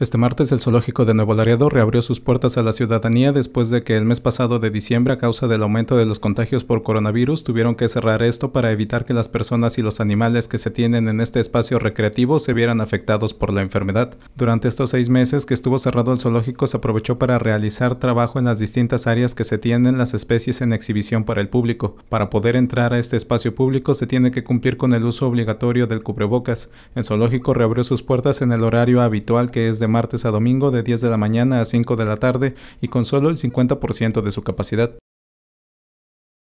Este martes el zoológico de Nuevo Laredo reabrió sus puertas a la ciudadanía después de que el mes pasado de diciembre a causa del aumento de los contagios por coronavirus tuvieron que cerrar esto para evitar que las personas y los animales que se tienen en este espacio recreativo se vieran afectados por la enfermedad. Durante estos seis meses que estuvo cerrado el zoológico se aprovechó para realizar trabajo en las distintas áreas que se tienen las especies en exhibición para el público. Para poder entrar a este espacio público se tiene que cumplir con el uso obligatorio del cubrebocas. El zoológico reabrió sus puertas en el horario habitual que es de martes a domingo de 10 de la mañana a 5 de la tarde y con solo el 50% de su capacidad.